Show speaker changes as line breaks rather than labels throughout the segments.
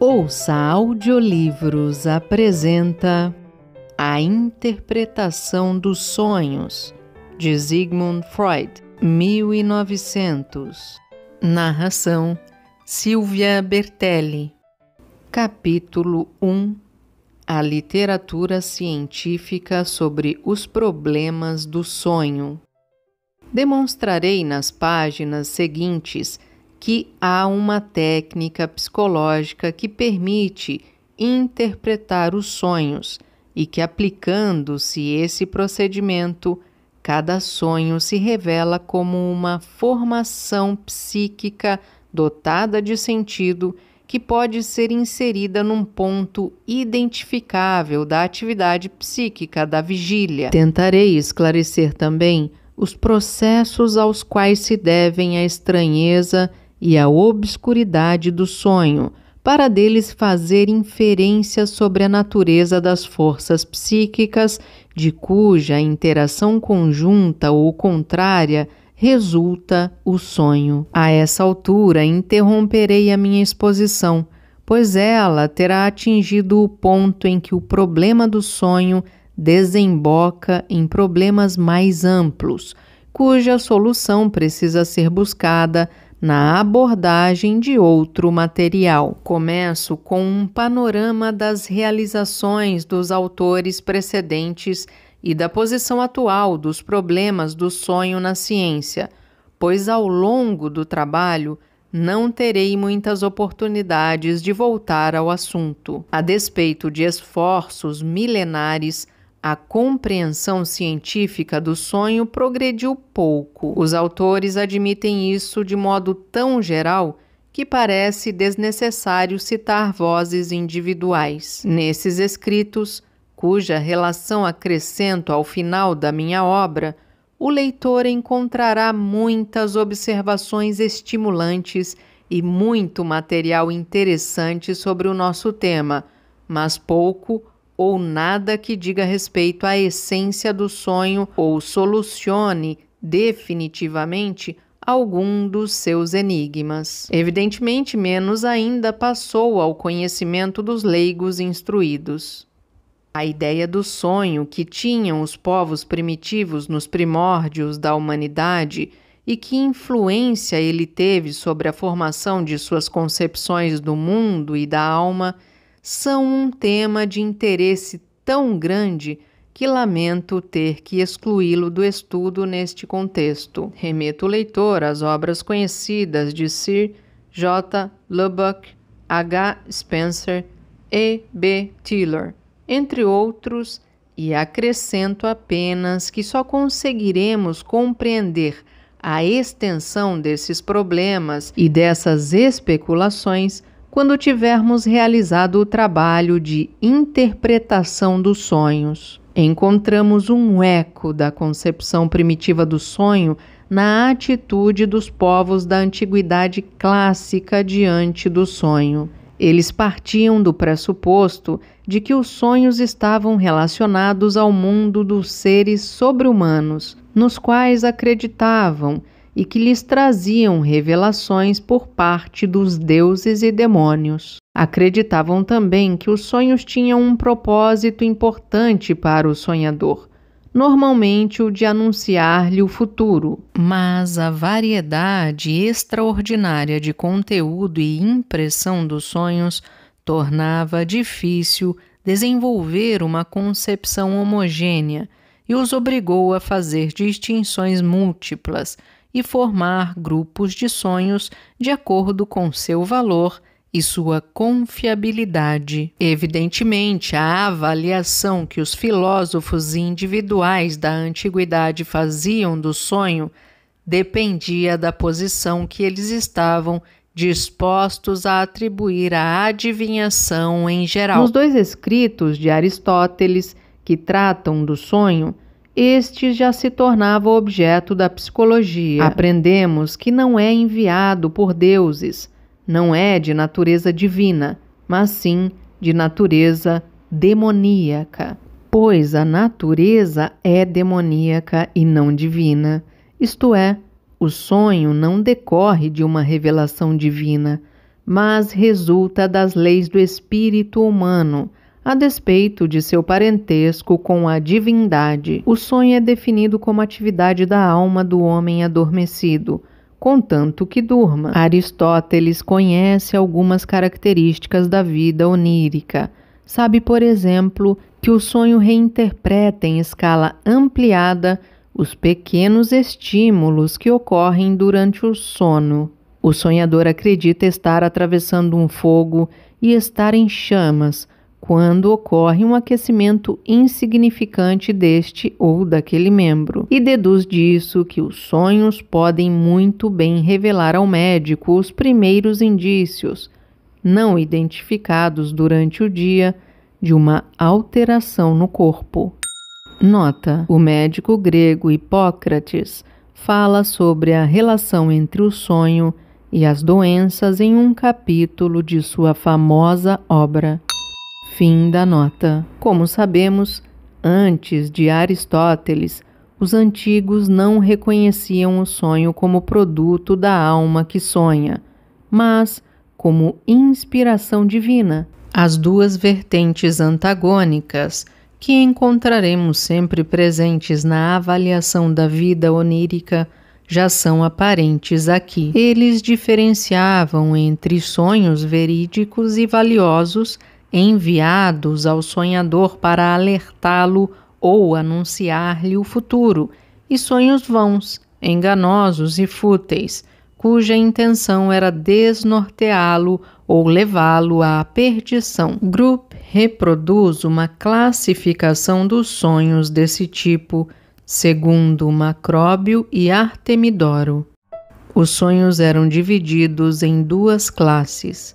Ouça Audiolivros apresenta A Interpretação dos Sonhos, de Sigmund Freud, 1900. Narração Silvia Bertelli. Capítulo 1 A literatura científica sobre os problemas do sonho. Demonstrarei nas páginas seguintes que há uma técnica psicológica que permite interpretar os sonhos e que, aplicando-se esse procedimento, cada sonho se revela como uma formação psíquica dotada de sentido que pode ser inserida num ponto identificável da atividade psíquica da vigília. Tentarei esclarecer também os processos aos quais se devem a estranheza e a obscuridade do sonho, para deles fazer inferências sobre a natureza das forças psíquicas, de cuja interação conjunta ou contrária resulta o sonho. A essa altura interromperei a minha exposição, pois ela terá atingido o ponto em que o problema do sonho desemboca em problemas mais amplos, cuja solução precisa ser buscada na abordagem de outro material. Começo com um panorama das realizações dos autores precedentes e da posição atual dos problemas do sonho na ciência, pois ao longo do trabalho não terei muitas oportunidades de voltar ao assunto. A despeito de esforços milenares, a compreensão científica do sonho progrediu pouco. Os autores admitem isso de modo tão geral que parece desnecessário citar vozes individuais. Nesses escritos, cuja relação acrescento ao final da minha obra, o leitor encontrará muitas observações estimulantes e muito material interessante sobre o nosso tema, mas pouco ou nada que diga respeito à essência do sonho ou solucione definitivamente algum dos seus enigmas. Evidentemente, menos ainda passou ao conhecimento dos leigos instruídos. A ideia do sonho que tinham os povos primitivos nos primórdios da humanidade e que influência ele teve sobre a formação de suas concepções do mundo e da alma são um tema de interesse tão grande que lamento ter que excluí-lo do estudo neste contexto. Remeto o leitor às obras conhecidas de Sir J. Lubbock, H. Spencer e B. Tiller, entre outros, e acrescento apenas que só conseguiremos compreender a extensão desses problemas e dessas especulações quando tivermos realizado o trabalho de interpretação dos sonhos. Encontramos um eco da concepção primitiva do sonho na atitude dos povos da antiguidade clássica diante do sonho. Eles partiam do pressuposto de que os sonhos estavam relacionados ao mundo dos seres sobre-humanos, nos quais acreditavam e que lhes traziam revelações por parte dos deuses e demônios. Acreditavam também que os sonhos tinham um propósito importante para o sonhador, normalmente o de anunciar-lhe o futuro. Mas a variedade extraordinária de conteúdo e impressão dos sonhos tornava difícil desenvolver uma concepção homogênea e os obrigou a fazer distinções múltiplas e formar grupos de sonhos de acordo com seu valor e sua confiabilidade. Evidentemente, a avaliação que os filósofos individuais da antiguidade faziam do sonho dependia da posição que eles estavam dispostos a atribuir à adivinhação em geral. Nos dois escritos de Aristóteles, que tratam do sonho, este já se tornava objeto da psicologia. Aprendemos que não é enviado por deuses, não é de natureza divina, mas sim de natureza demoníaca. Pois a natureza é demoníaca e não divina, isto é, o sonho não decorre de uma revelação divina, mas resulta das leis do espírito humano a despeito de seu parentesco com a divindade, o sonho é definido como atividade da alma do homem adormecido, contanto que durma. Aristóteles conhece algumas características da vida onírica. Sabe, por exemplo, que o sonho reinterpreta em escala ampliada os pequenos estímulos que ocorrem durante o sono. O sonhador acredita estar atravessando um fogo e estar em chamas quando ocorre um aquecimento insignificante deste ou daquele membro, e deduz disso que os sonhos podem muito bem revelar ao médico os primeiros indícios, não identificados durante o dia, de uma alteração no corpo. Nota: o médico grego Hipócrates fala sobre a relação entre o sonho e as doenças em um capítulo de sua famosa obra Fim da nota. Como sabemos, antes de Aristóteles, os antigos não reconheciam o sonho como produto da alma que sonha, mas como inspiração divina. As duas vertentes antagônicas que encontraremos sempre presentes na avaliação da vida onírica já são aparentes aqui. Eles diferenciavam entre sonhos verídicos e valiosos enviados ao sonhador para alertá-lo ou anunciar-lhe o futuro, e sonhos vãos, enganosos e fúteis, cuja intenção era desnorteá-lo ou levá-lo à perdição. Group reproduz uma classificação dos sonhos desse tipo, segundo Macróbio e Artemidoro. Os sonhos eram divididos em duas classes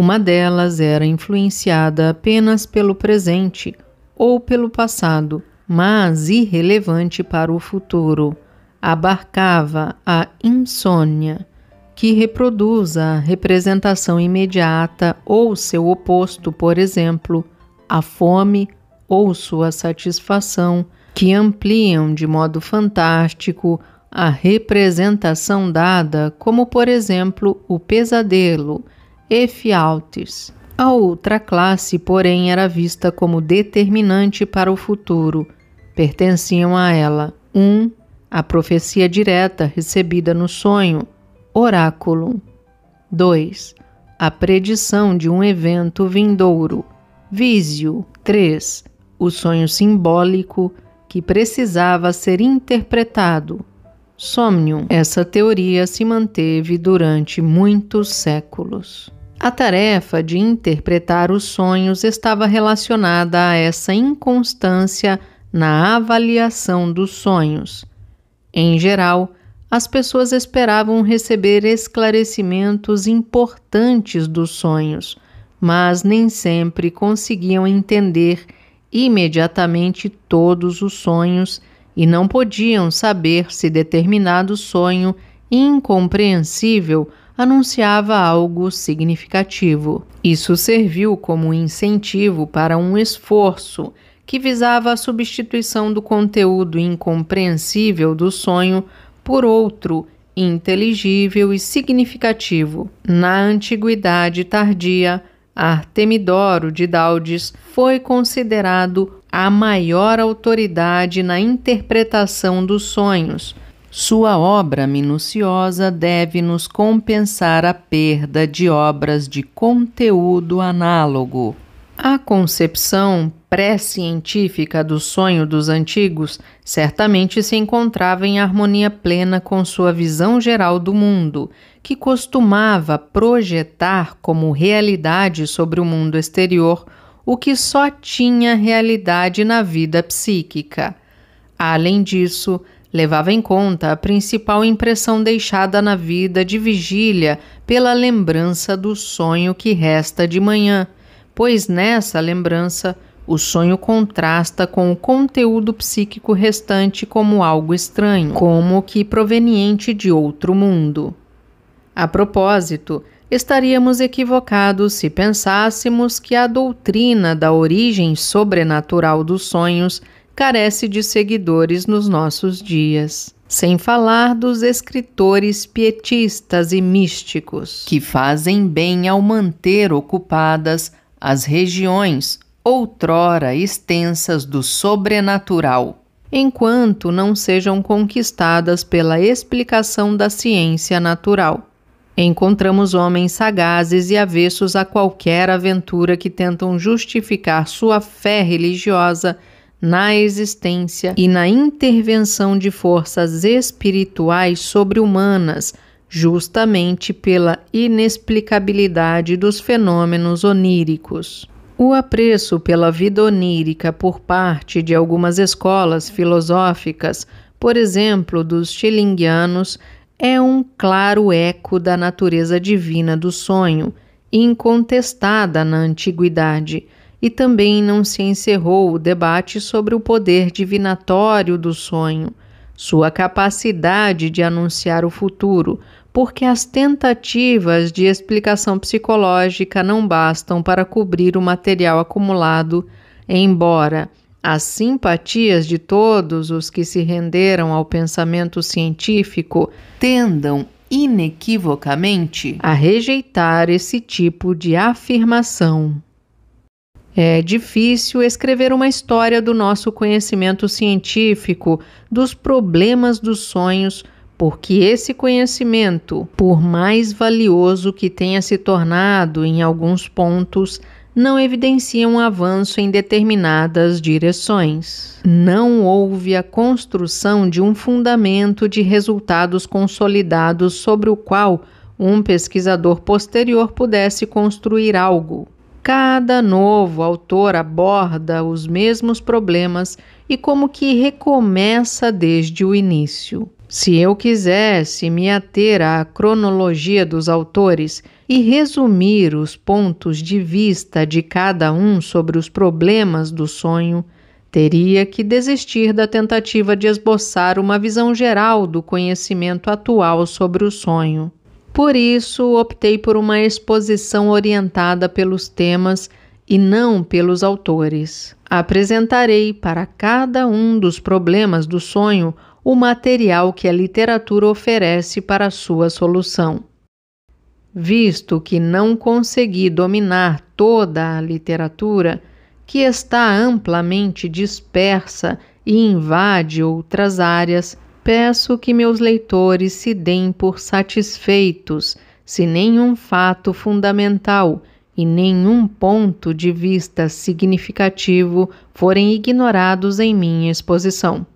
uma delas era influenciada apenas pelo presente ou pelo passado, mas irrelevante para o futuro. Abarcava a insônia, que reproduz a representação imediata ou seu oposto, por exemplo, a fome ou sua satisfação, que ampliam de modo fantástico a representação dada, como por exemplo o pesadelo e Fialtes. A outra classe, porém, era vista como determinante para o futuro. Pertenciam a ela: 1. Um, a profecia direta recebida no sonho, oráculo. 2. A predição de um evento vindouro, vísio. 3. O sonho simbólico que precisava ser interpretado, somnium. Essa teoria se manteve durante muitos séculos. A tarefa de interpretar os sonhos estava relacionada a essa inconstância na avaliação dos sonhos. Em geral, as pessoas esperavam receber esclarecimentos importantes dos sonhos, mas nem sempre conseguiam entender imediatamente todos os sonhos e não podiam saber se determinado sonho incompreensível anunciava algo significativo. Isso serviu como incentivo para um esforço que visava a substituição do conteúdo incompreensível do sonho por outro inteligível e significativo. Na antiguidade tardia, Artemidoro de Daldes foi considerado a maior autoridade na interpretação dos sonhos sua obra minuciosa deve nos compensar a perda de obras de conteúdo análogo. A concepção pré-científica do sonho dos antigos certamente se encontrava em harmonia plena com sua visão geral do mundo, que costumava projetar como realidade sobre o mundo exterior o que só tinha realidade na vida psíquica. Além disso, levava em conta a principal impressão deixada na vida de vigília pela lembrança do sonho que resta de manhã, pois nessa lembrança o sonho contrasta com o conteúdo psíquico restante como algo estranho, como que proveniente de outro mundo. A propósito, estaríamos equivocados se pensássemos que a doutrina da origem sobrenatural dos sonhos carece de seguidores nos nossos dias. Sem falar dos escritores pietistas e místicos, que fazem bem ao manter ocupadas as regiões outrora extensas do sobrenatural, enquanto não sejam conquistadas pela explicação da ciência natural. Encontramos homens sagazes e avessos a qualquer aventura que tentam justificar sua fé religiosa na existência e na intervenção de forças espirituais sobre-humanas, justamente pela inexplicabilidade dos fenômenos oníricos. O apreço pela vida onírica por parte de algumas escolas filosóficas, por exemplo, dos chilinguianos, é um claro eco da natureza divina do sonho, incontestada na antiguidade e também não se encerrou o debate sobre o poder divinatório do sonho, sua capacidade de anunciar o futuro, porque as tentativas de explicação psicológica não bastam para cobrir o material acumulado, embora as simpatias de todos os que se renderam ao pensamento científico tendam inequivocamente a rejeitar esse tipo de afirmação. É difícil escrever uma história do nosso conhecimento científico, dos problemas dos sonhos, porque esse conhecimento, por mais valioso que tenha se tornado em alguns pontos, não evidencia um avanço em determinadas direções. Não houve a construção de um fundamento de resultados consolidados sobre o qual um pesquisador posterior pudesse construir algo. Cada novo autor aborda os mesmos problemas e como que recomeça desde o início. Se eu quisesse me ater à cronologia dos autores e resumir os pontos de vista de cada um sobre os problemas do sonho, teria que desistir da tentativa de esboçar uma visão geral do conhecimento atual sobre o sonho. Por isso, optei por uma exposição orientada pelos temas e não pelos autores. Apresentarei para cada um dos problemas do sonho o material que a literatura oferece para sua solução. Visto que não consegui dominar toda a literatura, que está amplamente dispersa e invade outras áreas, peço que meus leitores se deem por satisfeitos se nenhum fato fundamental e nenhum ponto de vista significativo forem ignorados em minha exposição.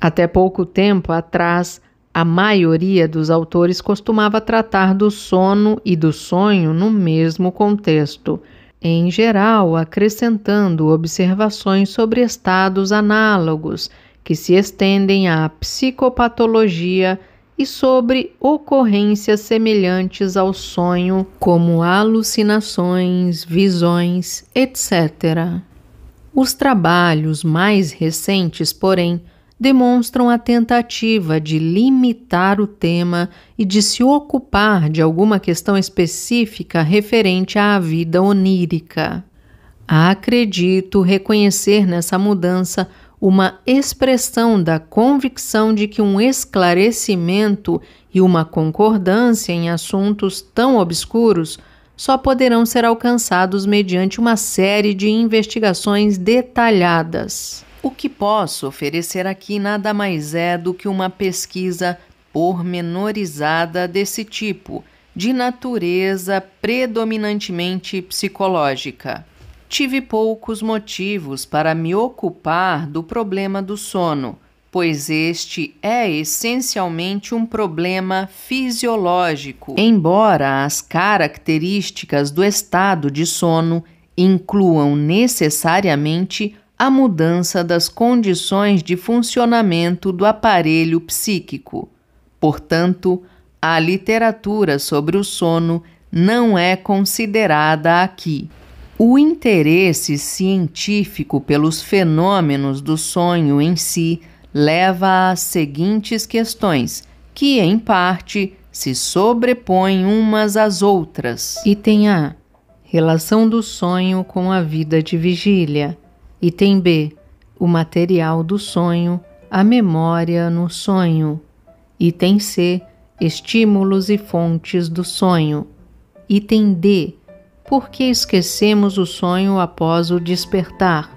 Até pouco tempo atrás, a maioria dos autores costumava tratar do sono e do sonho no mesmo contexto, em geral acrescentando observações sobre estados análogos que se estendem à psicopatologia e sobre ocorrências semelhantes ao sonho, como alucinações, visões, etc. Os trabalhos mais recentes, porém, demonstram a tentativa de limitar o tema e de se ocupar de alguma questão específica referente à vida onírica. Acredito reconhecer nessa mudança uma expressão da convicção de que um esclarecimento e uma concordância em assuntos tão obscuros só poderão ser alcançados mediante uma série de investigações detalhadas. O que posso oferecer aqui nada mais é do que uma pesquisa pormenorizada desse tipo, de natureza predominantemente psicológica tive poucos motivos para me ocupar do problema do sono, pois este é essencialmente um problema fisiológico, embora as características do estado de sono incluam necessariamente a mudança das condições de funcionamento do aparelho psíquico. Portanto, a literatura sobre o sono não é considerada aqui. O interesse científico pelos fenômenos do sonho em si leva às seguintes questões, que em parte se sobrepõem umas às outras. Item A: relação do sonho com a vida de vigília. Item B: o material do sonho, a memória no sonho. Item C: estímulos e fontes do sonho. Item D: porque esquecemos o sonho após o despertar.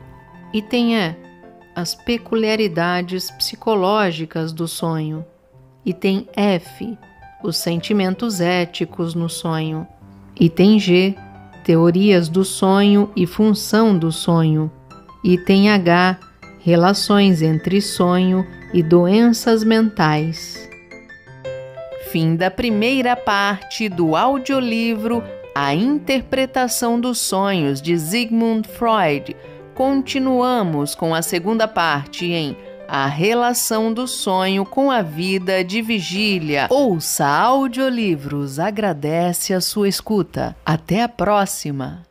Item E. É, as peculiaridades psicológicas do sonho. Item F. Os sentimentos éticos no sonho. Item G. Teorias do sonho e função do sonho. Item H. Relações entre sonho e doenças mentais. Fim da primeira parte do audiolivro a Interpretação dos Sonhos de Sigmund Freud. Continuamos com a segunda parte em A Relação do Sonho com a Vida de Vigília. Ouça audiolivros, agradece a sua escuta. Até a próxima!